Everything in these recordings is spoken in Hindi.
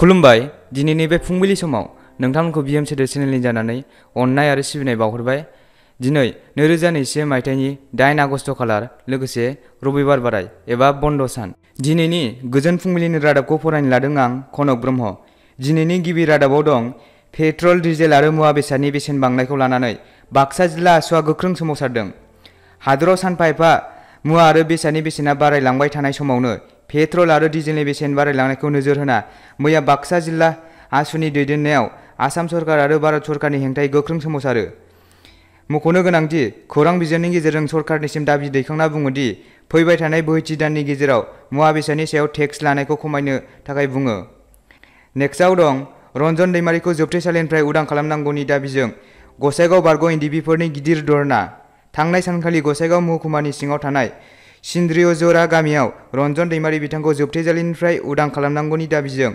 खुलुमबाय दिनैनि बे फुंबिलि समाव नोंथांमोनखौ बिएमसि चेनेलनि जानानै अननाय आरो सिबिनाय बावहरबाय दिनै नैरोजा नैजिसे मायथाइनि दाइन आगस्ट खालार लोगोसे रबिबार बाराय एबा बन्द सान दिनैनि गोजोन फुंबिलिनि रादाबखौ फरायनो लादों आं कनक ब्रह्म दिनैनि गिबि रादाबाव दं पेट्रल डिजेल आरो मुवा बेसादनि बेसेन बांनायखौ लानानै बाक्सा जिल्ला आसुआ गोख्रों सोमावसारदों हादराव सानफा एफा मुवा आरो बेसादनि बेसेना बारायलांबाय थानाय समावनो पेट्रल आरो डिजेलनि बेसेन बारायलांनायखौ नोजोर होना मैया बाक्सा जिल्ला आसुनि दैदेननायाव आसाम सरकार और भारत सरकारनि हेंथायै गोख्रों सोमावसारो मख'नो गोनांदि खौरां बिजोंनि गेजेरजों सरकारनिसिम दाबि दैखांना बुङोदि फैबाय थानाय बोहैथि दाननि गेजेराव मुवा बेसादनि सायाव टेक्स लानायखौ खमायनो थाखाय बुङो नेक्स्टआव दं रन्जन दैमारिखौ जोबथेसालिनिफ्राय उदां खालामनांगौनि दाबिजों गसाइगाव बारग' इन्दिबिफोरनि गिदिर धरना थांनाय सानखालि गसाइगाव महकुमानि सिङाव सिन्द्रिय जरा गामियाव रन्जन दैमारि बिथांखौ जोबथेजालिनिफ्राय उदां खालामनांगौनि दाबिजों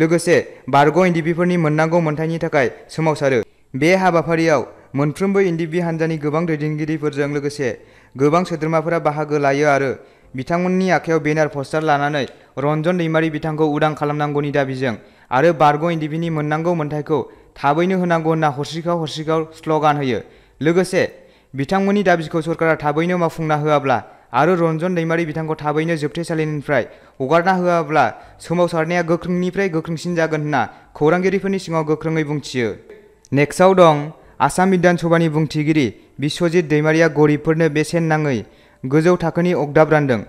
लोगोसे बारग' इन्दिबिफोरनि मोननांगौ मोन्थायनि थाखाय सोमावसारो बे हाबाफारियाव मोनफ्रोमबो इन्दिबि हान्जानि गोबां दैदेनगिरिफोरजों लोगोसे गोबां सोद्रोमाफोरा बाहागो लायो आरो बिथांमोननि आखायाव बेनार पस्टार लानानै रंजन दैमारि बिथांखौ उदां खालामनांगौनि दाबिजों आरो बारग' इन्दिबिनि मोननांगौ मोन्थायखौ थाबैनो होनांगौ होन्ना हरसिखाव हरसिखाव स्ल'गान होयो लोगोसे बिथांमोननि दाबिखौ सरकारा थाबैनो मावफुंना होआब्ला आरो रंजन दैमारि बिथांखौ थाबैनो जोबथेसालिनिफ्राय हगारना होआब्ला सोमावसारनाया गोख्रोंनिफ्राय गोख्रोंसिन जागोन होन्ना खौरांगिरिफोरनि सिगाङाव गोख्रोङै बुंथियो नेक्स्टआव दं आसाम बिधानसभानि बुंथिगिरि बिश्वजित दैमारिया गरिबफोरनो बेसेन नाङै गोजौ थाखोनि अगदाब रानदों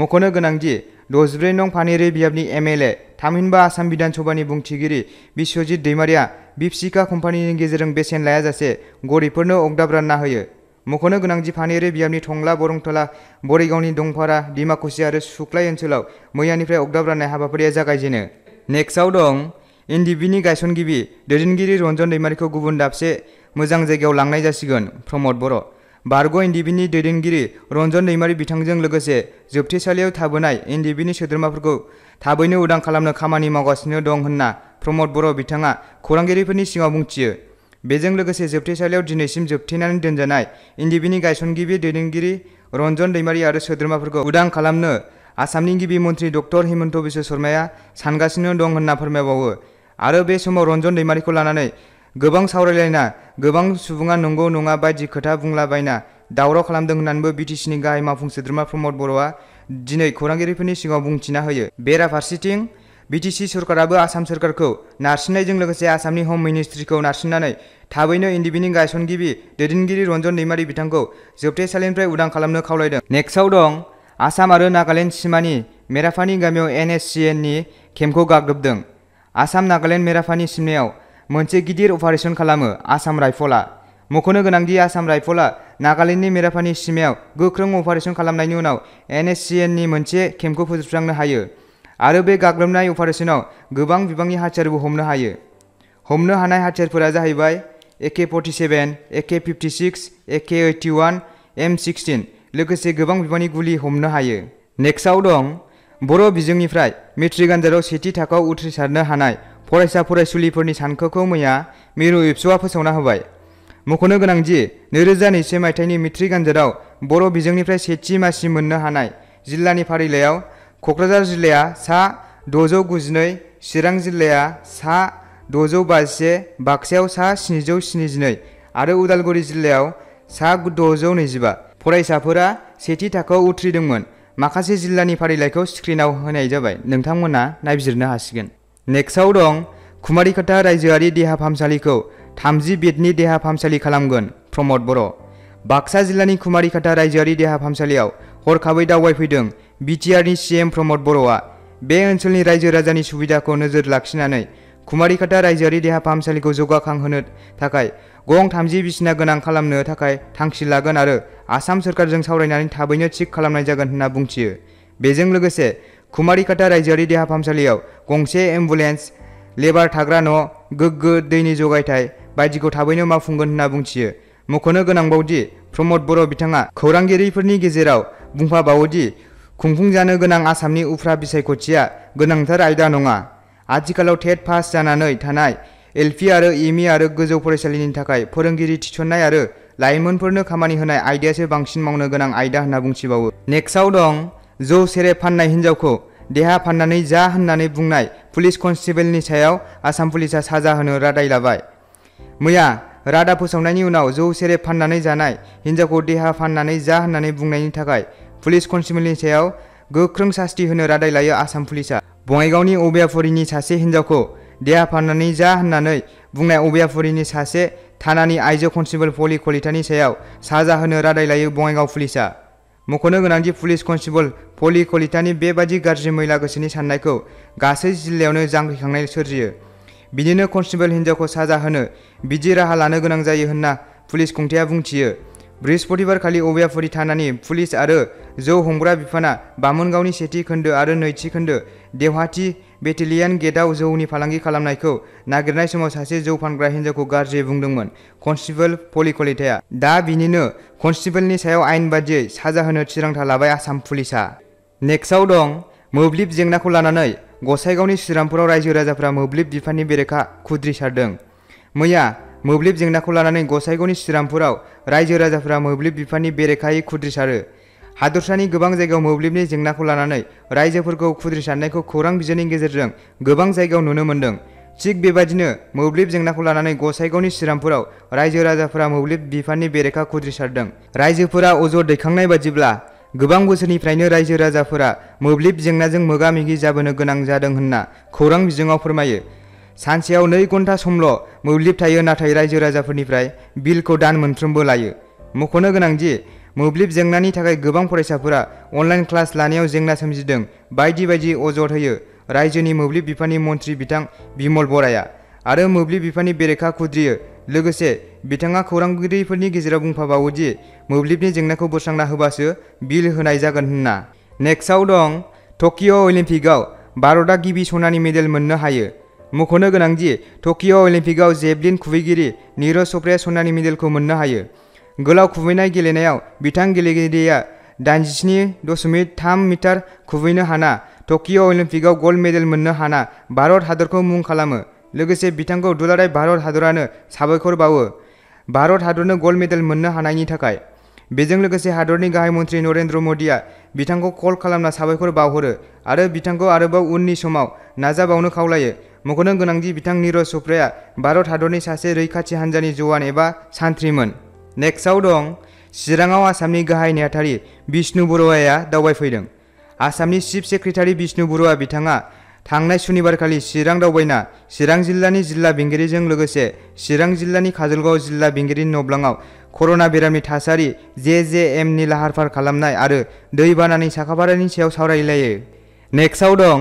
मख'नो गोनांदि द'जिब्रै नं फानेरि बियाबनि एमएलए थामहिनबा आसाम बिधानसभानि बुंथिगिरि बिश्वजित दैमारिया बिपसिका कम्पानिनि गेजेरजों बेसेन लायाजासे गरिबफोरनो अगदाब रानना होयो मख'नो गोनां जिफानेरि बियाबनि थंला बरंथला बरिगावनि दंफारा दिमाकुसि आरो सुख्लाय ओनसोलाव मैयानिफ्राय अगदाब राननाय हाबाफारिया जागायजेनो नेक्स्टआव दं एनडिबिनि गायसनगिरि दैदेनगिरि रन्जन दैमारिखौ गुबुन दाबसे मोजां जायगायाव लांनाय जासिगोन प्रमद बर' बारग' एनडिबिनि दैदेनगिरि रन्जन रंजन बिथांजों लोगोसे जोबथेसालियाव थाबोनाय एनडिबिनि सोद्रोमाफोरखौ थाबैनो उदां खालामनो खामानि मावगासिनो दं होन्ना प्रमद बर' बिथाङा खौरांगिरिफोरनि सिगाङाव बुंथियो बेजों लोगोसे जोबथेसालियाव दिनैसिम जोबथेनानै दोनजानाय एनडिबिनि गायसनगिरि दैदेनगिरि रन्जन दैमारी आरो सोद्रोमाफोरखौ उदां खालामनो आसामनि गिबि मन्थ्रि डक्टर हिमन्त बिश्व शर्माया सानगासिनो दं होन्ना फोरमायबावो आरो बे समाव रन्जन दैमारिखौ लानानै गोबां सावरायलायना गोबां सुबुङा नंगौ बायदि खोथा बुंलाबायना दावराव खालामदों होन्नानैबो बिटिसिनि गाहाय मावफुं सोद्रोमा प्रमद बर'आ दिनै खौरांगिरिफोरनि सिगाङाव बुंथिना होयो बेराफारसेथिं बिटिसि सरकार आसाम सोरखारखौ नारसिननायजों लोगोसे आसामनि हम मिनिस्ट्रिखौ नारसिननानै थाबैनो इन्दि बिनि गायसनगिरि दैदेनगिरि रन्जन दैमारि बिथांखौ जोबथेसालिनिफ्राय उदां खालामनो खावलायदों नेक्स्टआव दं आसाम आरो नागालेण्ड सिमानि मेराफानि गामियाव N S C एननि केम्पखौ गाग्लोबदों Assam Nagaland मेराफानि सिमनायाव मोनसे गिदिर अपारेशन खालामो आसाम राइफला मख'नो गोनांदि आसाम राइफला नागालेण्डनि मेराफानि सिमायाव गोख्रों अपारेशन खालामनायनि उनाव एन एस सि एननि मोनसे को फोजोबस्रांनो हायो आरो बे गाग्लोबनाय अपारेशनाव गोबां बिबांनि हाथियारबो हमनो हायो हमनो हानाय हाथियारफोरा जाहैबाय AK forty seven AK M sixteen लोगोसे गोबां बिबांनि गुलि हमनो हायो नेक्स्टआव दं बर' बिजोंनिफ्राय मेट्रिक आनजादाव सेथि थाखोआव उथ्रिसारनो हानाय फरायसा फरायसुलिफोरनि सानखोखौ मैया मिरु एबसुआ फोसावना होबाय मख'नो गोनांदि नैरोजा नैजिसे मायथाइनि मेट्रिक आनजादाव बर' बिजोंनिफ्राय सेथि मासि मोननो हानाय जिल्लानि फारिलाइयाव क'क्राझार जिल्लाया सा द'जौ गुजिनै चिरां जिल्लाया सा द'जौ बाजिसे बाक्सायाव सा स्निजौ स्निजिनै आरो उदालगुरि जिल्लायाव सा द'जौ नैजिबा फरायसाफोरा सेथि थाखोआव उथ्रिदोंमोन माखासे जिल्लानि फारिलाइखौ स्क्रिनाव होनाय जाबाय नोंथांमोना नायबिजिरनो हासिगोन नेक्स्टआव दं कुमारिकाटा रायजोआरि देहा फाहामसालिखौ थामजि बेडनि देहा फाहामसालि खालामगोन प्रमद बर' बाक्सा जिल्लानि कुमारिकाटा रायजोआरि देहा फाहामसालियाव हरखाबै दावबायफैदों बिटिआरनि सिएम प्रमद बर'आ बे ओनसोलनि रायजो राजानि सुबिदाखौ नोजोर लाखिनानै कुमारिकाटा रायजोआरि देहा फाहामसालिखौ जौगाखांहोनो थाखाय गं थामजि बिसिना गोनां खालामनो थाखाय थांखि लागोन आरो आसाम सोरकारजों सावरायनानै थाबैनो थिग खालामनाय जागोन होन्ना बुंथियो बेजों लोगोसे कुमारिकाटा रायजोआरि देहा फाहामसालियाव गंसे एम्बुलेन्स लेबार थाग्रा न' गोग्गो दैनि जगायथाय बायदिखौ थाबैनो मावफुंगोन होन्ना बुंथियो मख'नो गोनांबावदि प्रमद बर' बिथाङा खौरांगिरिफोरनि गेजेराव बुंफाबावोदि खुंफुंजानो गोनां आसामनि उफ्रा बिसायख'थिया गोनांथार आयदा नङा आथिखालाव टेट पास जानानै थानाय एलपि आरो एमइ आरो गोजौ फरायसालिनि थाखाय फोरोंगिरि थिसननाय आरो लाइमोनफोरनो खामानि होनाय आयदायासो बांसिन मावनो गोनां आयदा होनना बुंथिबावो नेक्स्टआव दं जौ सेरेब फाननाय हिन्जावखौ देहा फाननानै जा होननानै बुंनाय पुलिस कनस्टेबलनि सायाव आसाम पुलिसा साजा होनो रादाय लाबाय मैया रादाब फोसावनायनि उनाव जौ सेरेब फाननानै जानाय हिन्जावखौ देहा फाननानै जा होननानै बुंनायनि थाखाय पुलिस कन्स्टेबलनि सायाव गोख्रों सास्ति होनो रादाय लायो आसाम पुलिसा बङाइगावनि अबियापुरिनि सासे हिन्जावखौ देहा फाननानै जा होननानै बुंनाय अबियापुरिनि सासे थानानि आइजो कन्स्टेबल पलि कलितानि सायाव साजा होनो रादाय लायो बङाइगाव पुलिसा मख'नो गोनांदि पुलिस कन्स्टेबल पलि कलितानि बेबादि गाज्रि मैला गोसोनि साननायखौ गासै जिल्लायावनो जांख्रिखांनाय सोरजियो बिदिनो कन्स्टेबल हिन्जावखौ साजा होनो बिदि राहा लानो गोनां जायो होन्ना पुलिस खुंथाया बुंथियो बृहस्पतिबार खालि अबियापुरि थानानि पुलिस और जौ हमग्रा बिफाना खंड और खोन्दो आरो नैथि खोन्दो देवहाथि बेटेलियान गेटआव जौनि फालांगि खालामनायखौ नागिरनाय समाव सासे जौ फानग्रा हिन्जावखौ गाज्रि बुंदोंमोन कनस्टेबल पलिकलिताया दा बिनिनो कनस्टेबलनि सायाव आयेन बादियै साजा होनो थिरांथा लाबाय आसाम पुलिसा नेक्स्टआव दं मोब्लिब जेंनाखौ लानानै गसाइगावनि श्रीरामपुराव रायजो राजाफ्रा मोब्लिब बिफाननि बेरेखा खुद्रिसारदों मैया मोब्लिब जेंनाखौ लानानै गसाइगावनि श्रीरामपुराव रायजो राजाफोरा मोब्लिब बिफाननि बेरेखायै खुद्रिसारो हादरसानि गोबां जायगायाव मोब्लिबनि जेंनाखौ लानानै रायजोफोरखौ खुद्रिसारनायखौ खौरां बिजोंनि गेजेरजों गोबां जायगायाव नुनो मोन्दों थिग बेबादिनो मोब्लिब जेंनाखौ लानानै गसाइगावनि श्रीरामपुराव रायजो राजाफोरा मोब्लिब बिफाननि बेरेखा खुद्रिसारदों रायजोफोरा अजद दैखांनाय बादिब्ला गोबां बोसोरनिफ्रायनो रायजो राजाफोरा मोब्लिब जेंनाजों मोगा मोगि जाबोनो गोनां जादों होन्ना खौरां बिजोङाव फोरमायो सानसेयाव नै घन्टा समल' मोब्लिब थायो नाथाय रायजो राजाफोरनिफ्राय बिलखौ दान मोनफ्रोमबो लायो मख'नो गोनांदि मोब्लिब जेंनानि थाखाय गोबां फरायसाफोरा अनलाइन क्लास लानायाव जेंना सोमजिदों बायदि बायदि अजद होयो रायजोनि मोब्लिब बिफाननि मन्थ्रि बिथां बिमल बराया आरो मोब्लिब बिफाननि बेरेखा खुद्रियो लोगोसे बिथाङा खौरांगिरिफोरनि गेजेराव बुंफाबावो दि मोब्लिबनि जेंनाखौ बोस्रांना होबासो बिल होनाय जागोन होन्ना नेक्स्टआव दं टकिअ' अलिम्पिकआव भारतआ गिबि सनानि मेडेल मोननो हायो मख'नो गोनांदि टकिअ' अलिम्पिकआव जेभलिन खुबैगिरि निरज चप्राया सनानि मेडेलखौ मोननो हायो गोलाव खुबैनाय गेलेनायाव बिथां गेलेगिरिया दाइनजिस्नि दशमिक थाम मिटार खुबैनो हाना टकिअ' अलिम्पिकआव गल्ड मेडेल मोननो हाना भारत हादरखौ मुं खालामो लोगोसे बिथांखौ दुलाराय भारत हादरानो साबायखर बावो भारत हादरनो गल्ड मेडेल मोननो हानायनि थाखाय बेजों लोगोसे हादरनि गाहाय मन्थ्रि नरेन्द्र मदिया बिथांखौ कल खालामना साबायखर बावहरो आरो बिथांखौ आरोबाव उननि समाव नाजाबावनो खावलायो मख'नो गोनांदि बिथां निरज चप्राया भारत हादरनि सासे रैखाथि हान्जानि जवान एबा सान्थ्रिमोन नेक्स्टआव दं चिराङाव आसामनि गाहाय नेहाथारि बिष्णु बरुवाया दावबायफैदों आसामनि चिफ सेक्रेटारि बिष्णु बरुवा बिथाङा थांनाय सुनिबारखालि चिरां दावबायना चिरां जिल्लानि जिल्ला बेंगिरिजों लोगोसे चिरां जिल्लानि काजलगाव जिल्ला बेंगिरिनि नब्लाङाव कर'ना बेरामनि थासारि जे जे एमनि लाहार फाहार खालामनाय आरो दैबानानि साखाफारानि सायाव सावरायलायो नेक्स्टआव दं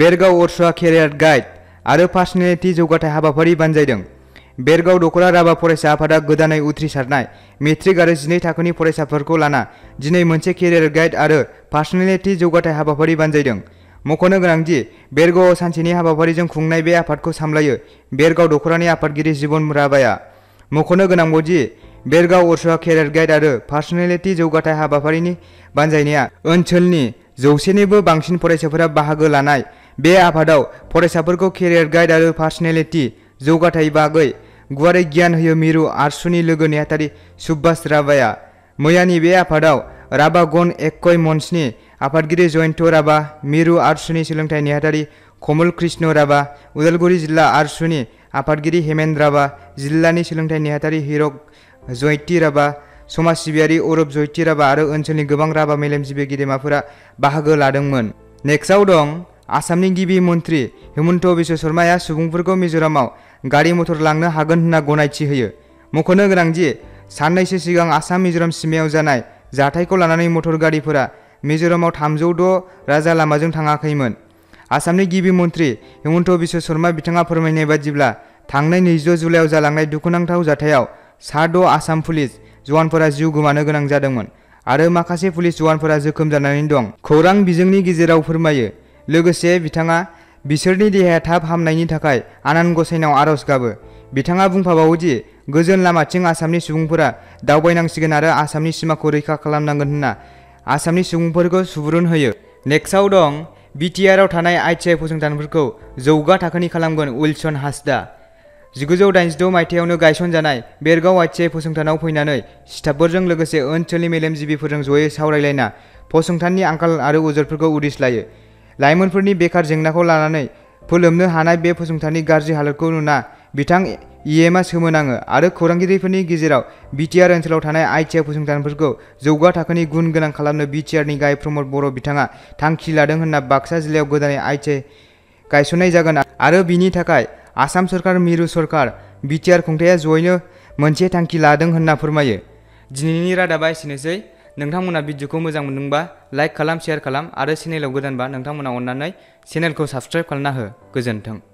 बेरगाव अरसुवा केरियार गाइड आरो पार्सनेलिटि जौगाथाय हाबाफारि बानजायदों बेरगाव दख'रा राभा फरायसा आफादा गोदानै उथ्रिसारनाय मेट्रिक आरो जिनै थाखोनि फरायसाफोरखौ लाना दिनै मोनसे केरियार गाइड आरो पार्सनेलिटि जौगाथाय हाबाफारि बानजायदों मख'नो गोनांदि बेरगावआव सानसेनि हाबाफारिजों खुंनाय बे आफादखौ सामलायो बेरगाव दख'रानि आफादगिरि जिबन राभाया मख'नो गोनांगौदि बेरगाव अरसुवा केरियार गाइड आरो पार्सनेलिटि जौगाथाय हाबाफारिनि बानजायनाया ओनसोलनि जौसेनिबो बांसिन फरायसाफोरा बाहागो लानाय बे आफादाव फरायसाफोरखौ केरियार गाइड आरो पार्सनेलिटी जौगाथाय बागै गुवारै गियान होयो मिरु आरसुनि लोगो नेहाथारि सुब्बास राभाया मैयानि बे आफादाव राभा गन एकय मन्चनि आफादगिरि जयन्त राभा मिरु आरसुनि सोलोंथाइ नेहाथारि कमल कृष्ण राभा उदालगुरि जिल्ला आरसुनि आफादगिरि हेमेन राभा जिल्लानि सोलोंथाइ नेहाथारि हिरक जयति राभा समाज सिबियारि अरब जयति राभा आरो ओनसोलनि गोबां राभा मेलेमजिबि गेदेमाफोरा बाहागो लादोंमोन नेक्स्टआव दं आसामनि गिबि मंत्री हिमंत विश्व शर्माया सुबुंफोरखौ मिज'रामाव गारि मटर लांनो हागोन होन्ना गनायथि होयो मख'नो गोनांदि साननैसो सिगां आसाम मिज'राम सिमायाव जानाय जाथायखौ लानानै मटर गारिफोरा मिज'रामाव थामजौ द' राजा लामाजों थाङाखैमोन आसामनि गिबि मन्थ्रि हिमन्त बिश्व शर्मा बिथाङा फोरमायनाय बादिब्ला थांनाय नैजिद' जुलाइआव जालांनाय दुखुनांथाव जाथायाव सा दो आसाम पुलिस जवानफोरा जीव गोमानो गोनां जादोंमोन आरो माखासे पुलिस जवानफोरा जोखोम जानानै दं खौरां बिजोंनि गेजेराव फोरमायो लोगोसे बिथाङा बिसोरनि देहाया थाब हामनायनि थाखाय आनान गसाइनाव आर'ज गाबो बिथाङा बुंफाबावो दि गोजोन लामाथिं आसामनि सुबुंफोरा दावबायनांसिगोन आरो आसामनि सीमाखौ रैखा खालामनांगोन होन्ना आसामनि सुबुंफोरखौ सुबुरुन होयो नेक्स्टआव दं बिटिआरआव थानाय आइटिआइ फसंथानफोरखौ जौगा थाखोनि खालामगोन उइलसन हासदा जिगुजौ दाइनजिद' मायथाइयावनो गायसनजानाय बेरगाव आइटिआइ फसंथानाव फैनानै स्टाफफोरजों लोगोसे ओनसोलनि मेलेमजिबिफोरजों जयै सावरायलायना फसंथाननि आंखाल आरो उजरफोरखौ उदिस लाइमोनफोरनि बेकार जेंनाखौ लानानै फोलोमनो हानाय बे फसंथाननि गाज्रि हालोदखौ नुना बिथां इएमआ सोमोनाङो आरो खौरांगिरिफोरनि गेजेराव बिटिआर ओनसोलाव थानाय आइटिआइ फसंथानफोरखौ जौगा थाखोनि गुन गोनां खालामनो बिटिआरनि गाहाय प्रमद बर' बिथाङा थांखि लादों होन्ना बाक्सा जिल्लायाव गोदानै आइटिआइ गायसननाय जागोन आरो बिनि थाखाय आसाम सरकार मिरु सरकार बिटिआर खुंथाया जयैनो मोनसे थांखि लादों होन्ना फोरमायो दिनैनि रादाबा एसेनोसै नोंथांमोना भिडिअखौ मोजां मोनदोंबा लाइक खालाम सेयार खालाम आरो चेनेलाव गोदानबा नोंथांमोना अन्नानै चेनेलखौ साबस्क्राइब खालामना हो गोजोन्थों